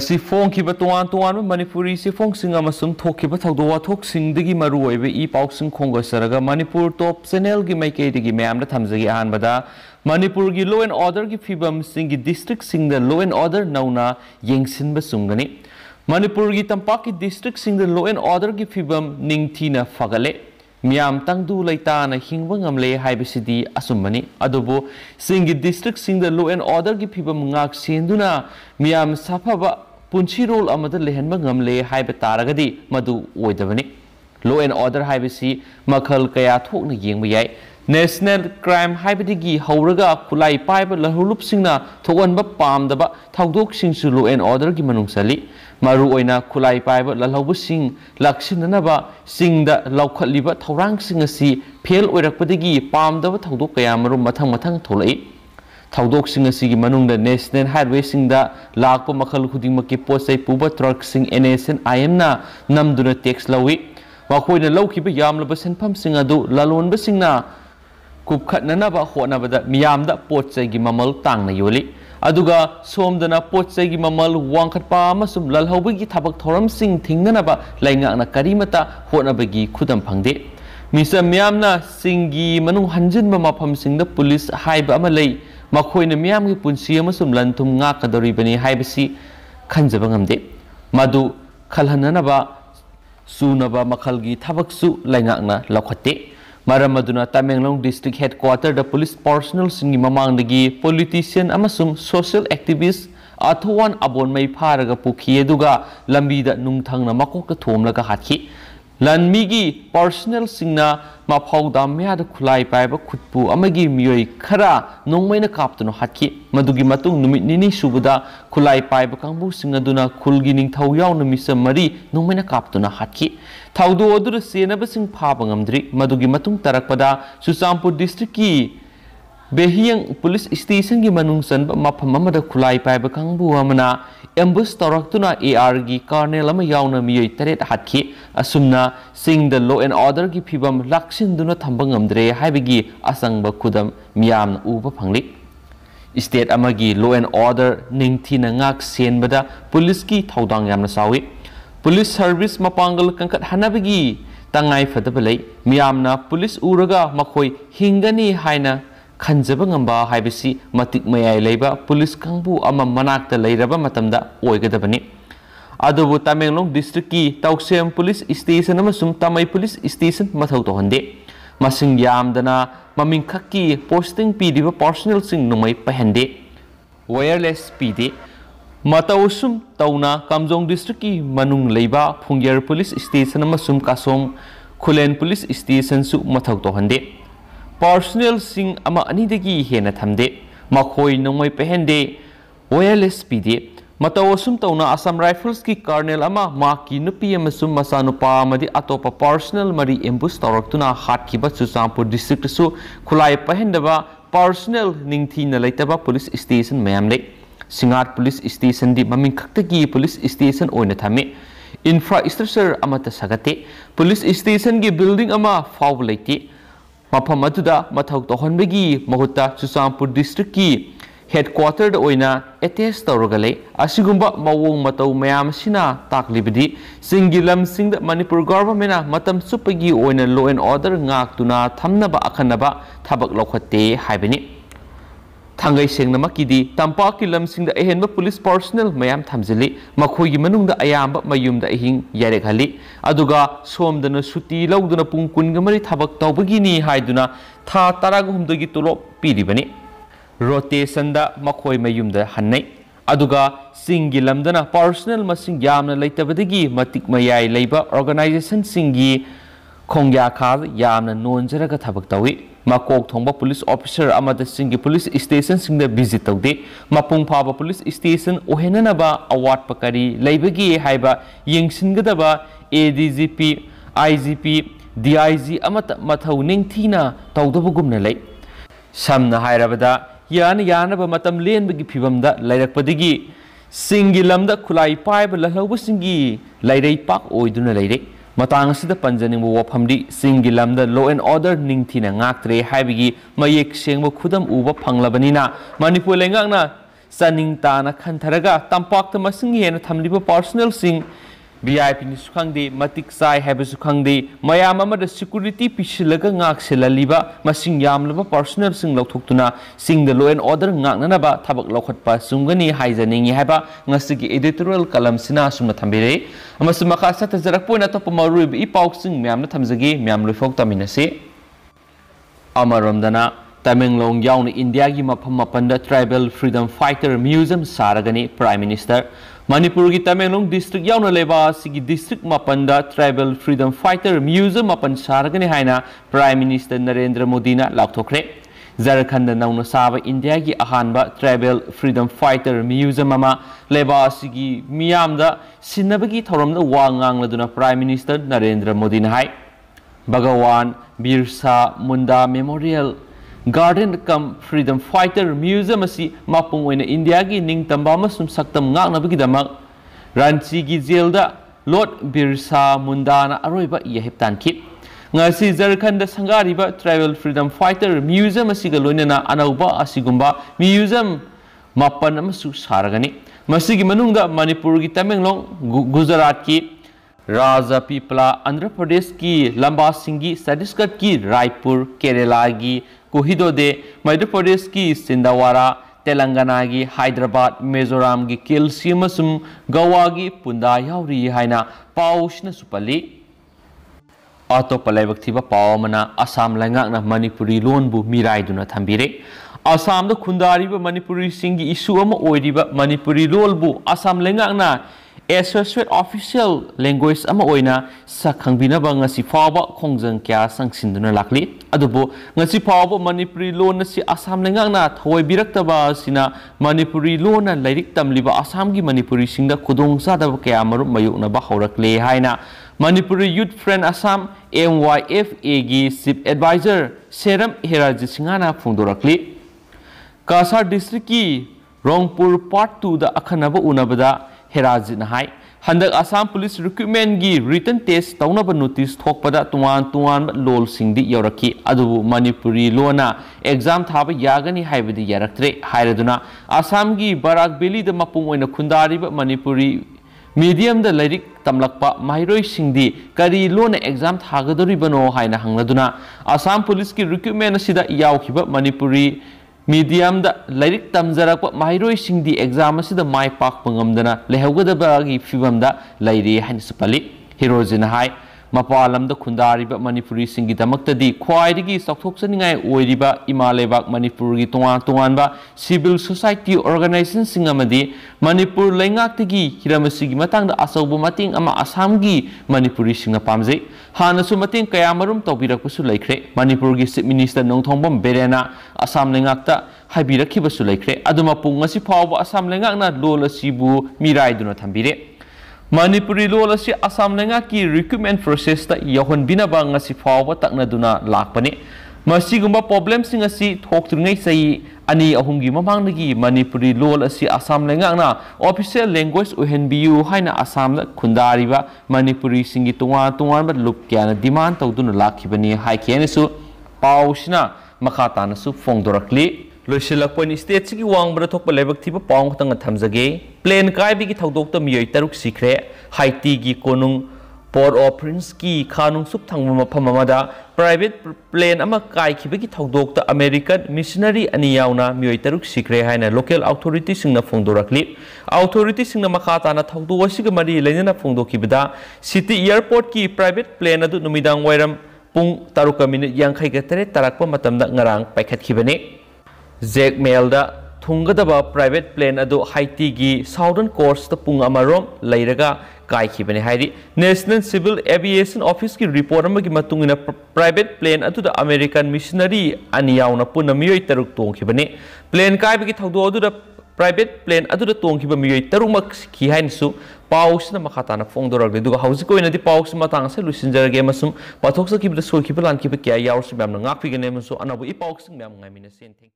फों की तोान मनपुरी सिफोंग थोकब इ पासी खोंगसर मनपुर तोप चेनेल की मई की मैम थमजी अहमद मनपुर की लो एंड ऑर्डर की फीवम सिंह लो एंड ऑर्डर नौना येंब चुगनी मनपुर की तंपा की डिस्ट्रिक्ट लो एंड ऑर्डर की फीवम निथी फगले म्याम तंगदु लैताना हिंग बंगम ले हाइबसिदि असुमनि लो एंड ऑर्डर गि फिबम ngak सेंदुना म्याम साफाबा पुंछि रोल अमद लेहन बंगम ले लो एंड ऑर्डर हाइबसि मखल कया थोकना येंग ꯅꯦꯁꯅꯦꯜ ꯀ꯭ꯔꯥꯏꯝ ꯍꯥꯏꯕꯗꯒꯤ ꯍꯧꯔꯒ ꯈꯨꯠꯂꯥꯏ ꯄꯥꯏꯕ ꯂꯧꯔꯨꯞꯁꯤꯡꯅ ꯊꯣꯛꯍꯟꯕ ꯄꯥꯝꯗꯕ ꯊꯧꯗꯣꯛꯁꯤꯡꯁꯨ ꯂꯣ ꯑꯦꯟ ꯑꯣꯔꯗꯔꯒꯤ ꯃꯅꯨꯡ ꯆꯜꯂꯤ ꯃꯔꯨꯑꯣꯏꯅ ꯈꯨꯠꯂꯥꯏ ꯄꯥꯏꯕ ꯂꯜꯍꯧꯕꯁꯤꯡ ꯂꯥꯛꯁꯤꯟꯅꯅꯕ ꯆꯤꯡꯗ ꯂꯧꯈꯠꯂꯤꯕ ꯊꯧꯔꯥꯡꯁꯤꯡ ꯑꯁꯤ ꯐꯦꯜ ꯑꯣꯏꯔꯛꯄꯗꯒꯤ ꯄꯥꯝꯗꯕ ꯊꯧꯗꯣꯛ ꯀꯌꯥ ꯃꯔꯨꯝ ꯃꯊꯪ ꯃꯊꯪ ꯊꯣꯛꯂꯛꯏ ꯊꯧꯗꯣꯛꯁꯤꯡ ꯑꯁꯤꯒꯤ ꯃꯅꯨꯡꯗ ꯅꯦꯁꯅꯦꯜ ꯍꯥꯏꯋꯦꯁꯤꯡꯗ ꯂꯥꯛꯄ ꯃꯈꯜ ꯈꯨꯗꯤꯡꯃꯛꯀꯤ ꯄꯣꯠ ꯆꯩ ꯄꯨꯕ ꯇ꯭ꯔꯛꯁꯤꯡ ꯑꯦꯟ ꯑꯦꯁ ꯑꯦꯟ ꯑꯥꯏ ꯑꯦꯝꯅ ꯅꯝꯗꯨꯅ ꯇꯦꯛꯁ ꯂꯧꯏ ꯃꯈꯣꯏꯅ ꯂꯧꯈꯤꯕ ꯌꯥꯝꯂꯕ ꯁꯦꯟꯐꯝꯁꯤꯡ ꯑꯗꯨ ꯂꯂꯣꯟꯕꯁꯤꯡꯅ ꯀꯨꯞꯈꯠꯅꯅꯕ ꯍꯣꯠꯅꯕꯗ ꯃꯤꯌꯥꯝꯗ ꯄꯣꯠ ꯆꯩꯒꯤ ꯃꯃꯜ ꯇꯥꯡꯅ ꯌꯣꯜꯂꯤ ꯑꯗꯨꯒ ꯁꯣꯝꯗꯅ ꯄꯣꯠ ꯆꯩꯒꯤ ꯃꯃꯜ ꯋꯥꯡꯈꯠꯄ ꯑꯃꯁꯨꯡ ꯂꯜꯍꯧꯕꯒꯤ ꯊꯕꯛ ꯊꯧꯔꯝꯁꯤꯡ ꯊꯤꯡꯅꯅꯕ ꯂꯩꯉꯥꯛꯅ ꯀꯔꯤꯃꯇ ꯍꯣꯠꯅꯕꯒꯤ ꯈꯨꯗꯝ ꯐꯪꯗꯦ ꯃꯤꯁꯝ ꯃꯤꯌꯥꯝꯅ ꯆꯤꯡꯒꯤ ꯃꯅꯨꯡ ꯍꯟꯖꯤꯟꯕ ꯃꯐꯝꯁꯤꯡꯗ ꯄꯨꯂꯤꯁ ꯍꯥꯏꯕ ꯑꯃ ꯂꯩ ꯃꯈꯣꯏꯅ ꯃꯤꯌꯥꯝꯒꯤ ꯄꯨꯟꯁꯤ ꯑꯃꯁꯨꯡ ꯂꯟ ꯊꯨꯝ ꯉꯥꯛꯀꯗꯧꯔꯤꯕꯅꯤ ꯍꯥꯏꯕꯁꯤ ꯈꯟꯖꯕ ꯉꯝꯗꯦ ꯃꯗꯨ ꯈꯜꯍꯟꯅꯅꯕ ꯆꯨꯅꯕ ꯃꯈꯜꯒꯤ ꯊꯕꯛꯁꯨ ꯂꯩꯉꯥꯛꯅ ꯂꯧꯈꯠꯇꯦ मरमदुना तमेंगलोंग डिस्ट्रिक्ट हेडक्वार्टर द पुलिस पर्सनल सिंगी ममांगदगी सोशल एक्टिविस्ट अथवान अबोनमई फारगा पुखी एदुगा मकोक थोमलगा हाखी lanmigi personal singna ma phawda mya da khulai paiba khutpu amagi miyoi khara nongmaina kaptuno hatki madugi matung numi nini subuda khulai paiba kangbu singa duna khulgi ning thau na misa mari nongmaina kaptuna hatki thaudu odur Senabasing ba phabangamdri madugi matung tarakpada susampur district ki ꯕꯦꯍꯤꯌꯪ police ꯏꯁꯇꯦꯁꯟꯒꯤ ꯃꯅꯨꯡꯆꯟꯕ ꯃꯐꯝ ꯑꯃꯗ ꯈꯨꯠꯂꯥꯏ ꯄꯥꯏꯕ ꯀꯥꯡꯕꯨ ꯑꯃꯅ ambush ꯇꯧꯔꯛꯇꯨꯅ ꯑꯦ ꯑꯥꯔꯒꯤ ꯀꯥꯔꯅꯦꯜ ꯑꯃ ꯌꯥꯎꯅ ꯃꯤꯑꯣꯏ ꯇꯔꯦꯠ ꯍꯥꯠꯈꯤ ꯑꯁꯨꯝꯅ ꯆꯤꯡꯗ ꯂꯣ ꯑꯦꯟ ꯑꯣꯔꯗꯔꯒꯤ ꯐꯤꯕꯝ ꯂꯥꯛꯁꯤꯟꯗꯨꯅ ꯊꯝꯕ ꯉꯝꯗ꯭ꯔꯦ ꯍꯥꯏꯕꯒꯤ ꯑꯆꯪꯕ ꯈꯨꯗꯝ ꯃꯤꯌꯥꯝꯅ ꯎꯕ ꯐꯪꯂꯤ ꯏꯁꯇꯦꯠ ꯑꯃꯒꯤ ꯂꯣ ꯑꯦꯟ ꯑꯣꯔꯗꯔ ꯅꯤꯡꯊꯤꯅ ꯉꯥꯛ ꯁꯦꯟꯕꯗ ꯄꯨꯂꯤꯁꯀꯤ ꯊꯧꯗꯥꯡ ꯌꯥꯝꯅ ꯆꯥꯎꯏ ꯄꯨꯂꯤꯁ ꯁꯔꯚꯤꯁ ꯃꯄꯥꯡꯒꯜ ꯀꯟꯈꯠꯍꯟꯅꯕꯒꯤ ꯇꯉꯥꯏ ꯐꯗꯕ ꯂꯩ ꯃꯤꯌꯥꯝꯅ ꯄꯨꯂꯤꯁ ꯎꯔꯒ ꯃꯈꯣꯏ ꯍꯤꯡꯒꯅꯤ ꯍꯥꯏꯅ खबी मैं लेब पुलिस खबू मना लेरबी अब तमेंलों डिस्ट्रिक की तौसम पुलिस स्टेशन तम पुलिस स्टेशन मौतोदे मामी की पोस्टिंग पीब पर्सनल नुम पहनदे वेयरलेस पीदे मौसम तौना कामजों डिस्ट्रिक की मनुंग मनुब फुंगेर police station Kasom Khullen police station मौ तौहदे पर्सनल हेन थमदे मखोई नोय पेहेंदे ओयल एस पी दे मतम असम राइफल्स की कर्नल नुपी मसा अतोप पर्सनल मरी एम्बूस तौरतना हाथीब सुजापुर डिस्ट्रीट खुलाई पहेंदब पर्सनल लेटब पुलिस स्टेशन मैम ले सिंगार पुलिस स्टेशन की ममिंग की पुलिस स्टेशन होने थमे इंफ्रास्ट्रक्चर सगते पुलिस स्टेशन की बिल्डिंग फाव लेटे ꯃꯐꯝ ꯑꯗꯨꯗ ꯃꯊꯧ ꯇꯧꯍꯟꯕꯒꯤ ꯃꯍꯨꯠꯇ ꯆꯨꯔꯆꯥꯟꯄꯨꯔ ꯗꯤꯁꯇ꯭ꯔꯤꯛꯀꯤ ꯍꯦꯗꯀ꯭ꯋꯥꯇꯔꯗ ꯑꯣꯏꯅ ꯑꯦꯇꯦꯁ ꯇꯧꯔꯒ ꯂꯩ ꯑꯁꯤꯒꯨꯝꯕ ꯃꯑꯣꯡ ꯃꯇꯧ ꯃꯌꯥꯝ ꯑꯁꯤꯅ ꯇꯥꯛꯂꯤꯕꯗꯤ ꯆꯤꯡꯒꯤ ꯂꯝꯁꯤꯡꯗ ꯃꯅꯤꯄꯨꯔ ꯒꯣꯚꯔꯟꯃꯦꯟꯅ ꯃꯇꯝ ꯆꯨꯞꯄꯒꯤ ꯑꯣꯏꯅ ꯂꯣ ꯑꯦꯟ ꯑꯣꯔꯗꯔ ꯉꯥꯛꯇꯨꯅ ꯊꯝꯅꯕ ꯑꯈꯟꯅꯕ ꯊꯕꯛ ꯂꯧꯈꯠꯇꯦ ꯍꯥꯏꯕꯅꯤ ꯊꯥꯡꯒꯩ ꯁꯦꯡꯅꯃꯛꯀꯤꯗꯤ ꯇꯝꯄꯥꯛꯀꯤ ꯂꯝꯁꯤꯡꯗ ꯑꯍꯦꯟꯕ ꯄꯨꯂꯤꯁ ꯄꯥꯔꯁꯣꯅꯦꯜ ꯃꯌꯥꯝ ꯊꯝꯖꯤꯜꯂꯤ ꯃꯈꯣꯏꯒꯤ ꯃꯅꯨꯡꯗ ꯑꯌꯥꯝꯕ ꯃꯌꯨꯝꯗ ꯑꯍꯤꯡ ꯌꯥꯔꯦꯛꯍꯜꯂꯤ ꯑꯗꯨꯒ ꯁꯣꯝꯗꯅ ꯁꯨꯇꯤ ꯂꯧꯗꯨꯅ ꯄꯨꯡ ꯀꯨꯟꯒ ꯃꯔꯤ ꯊꯕꯛ ꯇꯧꯕꯒꯤꯅꯤ ꯍꯥꯏꯗꯨꯅ ꯊꯥ ꯇꯔꯥꯒ ꯍꯨꯝꯗꯣꯏꯒꯤ ꯇꯣꯂꯣꯞ ꯄꯤꯔꯤꯕꯅꯤ ꯔꯣꯇꯦꯁꯟꯗ ꯃꯈꯣꯏ ꯃꯌꯨꯝꯗ ꯍꯟꯅꯩ ꯑꯗꯨꯒ ꯆꯤꯡꯒꯤ ꯂꯝꯗꯅ ꯄꯥꯔꯁꯣꯅꯦꯜ ꯃꯁꯤꯡ ꯌꯥꯝꯅ ꯂꯩꯇꯕꯗꯒꯤ ꯃꯇꯤꯛ ꯃꯌꯥꯏ ꯂꯩꯕ ꯑꯣꯔꯒꯅꯥꯏꯖꯦꯁꯟꯁꯤꯡꯒꯤ खोंग्या खाल यामना नोंजरग थबक तवी मकोक थोंब पुलिस ऑफिसर अमद सिंह पुलिस स्टेशन सिंह विजिट तौदे मपुंग फाब पुलिस स्टेशन ओहेननबा अवार्ड पकरी लेबगी हाइब यंगसिनगदबा एडीजीपी आईजीपी डीआईजी अमत मथौ निंगथीना तौदबगुमने लै समन हाइरबदा यान यानब मतम लेनबगी फिबमदा लैरकपदगी सिंगी लमदा खुलाई पाइब लहलौब सिंगी लैरै पाक ओइदुना लैरै मतंग से वफमदी लम लो एंड ऑर्डर निथी नाते है मयेक सेंब खुदम उब फंगलबनी मनपुर लेंगना चनिंग ताना खनथरगा तंपाक्त मसिंग हेन थमलीब पर्सनल सिंह वी आई पी खादे मतिक चाई खादे मैम सिक्यूरीटी पीसीगल पर्सनल लौटनाद लो एंड ऑर्डर गाने थब लौटप चुगनी एडिटोरियल कलम से थमी सतजरप अतप मरूब इ पाउ चिंग मैम थमजगी मैम लुफ तमीन से अमरमदना तमेंलों यौन इंडिया की मफम मपंद ट्राइबल फ्रीडम फाइटर म्यूजियम सारगनी प्राइम मिनिस्टर मणिपुर की तमेंलों डिस्ट्रिक यौन डिस्ट्रिक्ट मपंद ट्राइबल फ्रीडम फाइटर म्यूजियम मपन सारगनी है प्राइम मिनिस्टर नरेंद्र मोदी ने लाथोखे नौन साब इंडिया की अहब ट्राइबल फ्रीडम फाइटर म्यूजियम लेबाबर वादना प्राइम मिनिस्टर नरेंद्र मोदी है Bhagwan Birsa Munda memorial garden kam freedom fighter museum asi mapung oina india gi ning tambama, masum saktam ngak na bigi damak ranchi gi jail da lord birsa Mundana, na aroiba yahip tan ki ngasi jharkhand da sangari ba tribal freedom fighter museum asi ga loina na anauba asigumba museum mapan amasu saragani masi gi manung da manipur gi tamenglong gujarat ki Rajpipla Andhra Pradesh की लंबा सिंगी छत्तीसगढ़ की रायपुर केरला की कोहिदोदे मध्य प्रदेश की सिंदावारा तेलंगाना की हैदराबाद मिजोराम की किलसी गोवा की पुंदा यावरी है पाउसन पली अतोप लेबक्थिब पाव मना असम लंगाकना मणिपुरी लोनबु मिरायदुना थम्बिरे असम खुंदारीब मणिपुरी सिंगी इशु अमा ओइरिब Assam लंगाकना associate official language ama oina sakhangbina ba ngasi phawba khongjang kya sangsinduna lakli adubu ngasi phawba manipuri loan si assam lengang na thoi birakta ba sina manipuri loan na lairik tamliba assam gi manipuri singda khudong sa da kya maru mayuna ba haurakle haina manipuri youth friend Asam myfa gi chief advisor seram heraji singa na phungdorakli kasar district ki rongpur part 2 da akhanaba unabada ꯍꯦꯔꯥꯖꯤꯠꯅ ꯍꯥꯏ ꯍꯟꯗꯛ Assam police ꯔꯤꯀ꯭ꯔꯨꯏꯠꯃꯦꯟꯒꯤ written test ꯇꯧꯅꯕ notice ꯊꯣꯛꯄꯗ ꯇꯣꯉꯥꯟ ꯇꯣꯉꯥꯟꯕ ꯂꯣꯜꯁꯤꯡꯗꯤ ꯌꯧꯔꯛꯈꯤ ꯑꯗꯨꯕꯨ ꯃꯅꯤꯄꯨꯔꯤ ꯂꯣꯟꯅ ꯑꯦꯛꯖꯥꯝ ꯊꯥꯕ ꯌꯥꯒꯅꯤ ꯍꯥꯏꯕꯗꯤ ꯌꯥꯔꯛꯇ꯭ꯔꯦ ꯍꯥꯏꯔꯗꯨꯅ ꯑꯁꯥꯝꯒꯤ ꯕꯔꯥꯛ ꯕꯦꯂꯤꯗ ꯃꯄꯨꯡ ꯑꯣꯏꯅ ꯈꯨꯟꯗꯥꯔꯤꯕ ꯃꯅꯤꯄꯨꯔꯤ ꯃꯤꯗꯤꯌꯝꯗ ꯂꯥꯏꯔꯤꯛ ꯇꯝꯂꯛꯄ ꯃꯍꯩꯔꯣꯏꯁꯤꯡꯗꯤ ꯀꯔꯤ ꯂꯣꯟꯅ ꯑꯦꯛꯖꯥꯝ ꯊꯥꯒꯗꯣꯔꯤꯕꯅꯣ ꯍꯥꯏꯅ ꯍꯪꯂꯗꯨꯅ ꯑꯁꯥꯝ ꯄꯨꯂꯤꯁꯀꯤ ꯔꯤꯀ꯭ꯔꯨꯏꯠꯃꯦꯟ ꯑꯁꯤꯗ ꯌꯥꯎꯈꯤꯕ ꯃꯅꯤꯄꯨꯔꯤ ꯃꯤꯗꯤꯌꯝꯗ ꯂꯥꯏꯔꯤꯛ ꯇꯝꯖꯔꯛꯄ ꯃꯍꯩꯔꯣꯏꯁꯤꯡꯗꯤ ꯑꯦꯛꯖꯥꯝ ꯑꯁꯤꯗ ꯃꯥꯏ ꯄꯥꯛꯄ ꯉꯝꯗꯅ ꯂꯩꯍꯧꯒꯗꯕꯒꯤ ꯐꯤꯕꯝꯗ ꯂꯩꯔꯤ ꯍꯥꯏꯅꯁꯨ ꯄꯜꯂꯤ ꯍꯤꯔꯣꯖꯤꯅ ꯍꯥꯏ मपालम खुदा मनपुरी खाई चौथोनी इमा मनपुर की तोा तोब सिल सोसाइटी ऑर्गनाइजेशन मनपुर लेकिन हिम अचौब असम की मनपुरी पाजे हाने क्या तौरपुर मनपुर की चीफ मनीस्टर नौथोब बेरेना असम लेना हाईरखीब लेख्रे पुंग असम लेना मीरा थीरें मनपुरी लोल असम लेना की रिक्रूटमेंट प्रोसेस यौनबीनाबाव लापने पोब्लम चयी अनी अहम की ममान मनपुरी लोल असम लेना ऑफिशियल लैंग्वेज उहनबू है असम खुदा मनपुरी तोा तोब लुप क्या डिमान तौदन लाखने पासीना मखा तुम फोदरली पॉइंट स्टेट की वांग थोप लेबक थीब पाव खतंग थमजगे प्लेन कायबी की थौदोक्त मियोय तरुक सिखरे हाइटी की कोनुंग पोर्ट ऑफ प्रिंस की खानुंग सुप थंग मफम प्राइवेट प्लेन कायब की थौदोक्त अमेरिकन मिशनरी अनियावना मियोय तरुक सिखरे है लोकल अथॉरिटी फोंदोरकली अथॉरिटी मखा ताना थौदोग मरी लेना फोंदोखीबदा सिटी एयरपोर्ट की प्राइवेट प्लेन नुमिदांग वायरम पुंग तरुक मिनट यांखैग तरेट तरक्प ꯖꯦꯛꯃꯦꯜꯗ थुंगदब प्राइवेट प्लेन अदु की सौदर्न कोर्स पुंगम पुंग नेशनल सिविल एविएशन ऑफिस की रिपोर्ट की मतुंग प्राइवेट प्लेन अदु अमेरिकन मिशनरी अनियाउन पुन मियोय तरुक तोंखिबने प्लेन काइबगी थौदो अदु प्राइवेट प्लेन अदु द मई मियोय तरुमक है पाउसना मखाताना फोंदोरग दुग हाउस को इनदि पाउस मतांग से लुसिनजरगे मसुम पथोक्स किब द सोखिब लानकिब मैम नगाफिगने मसु अनबु इ मैम सेन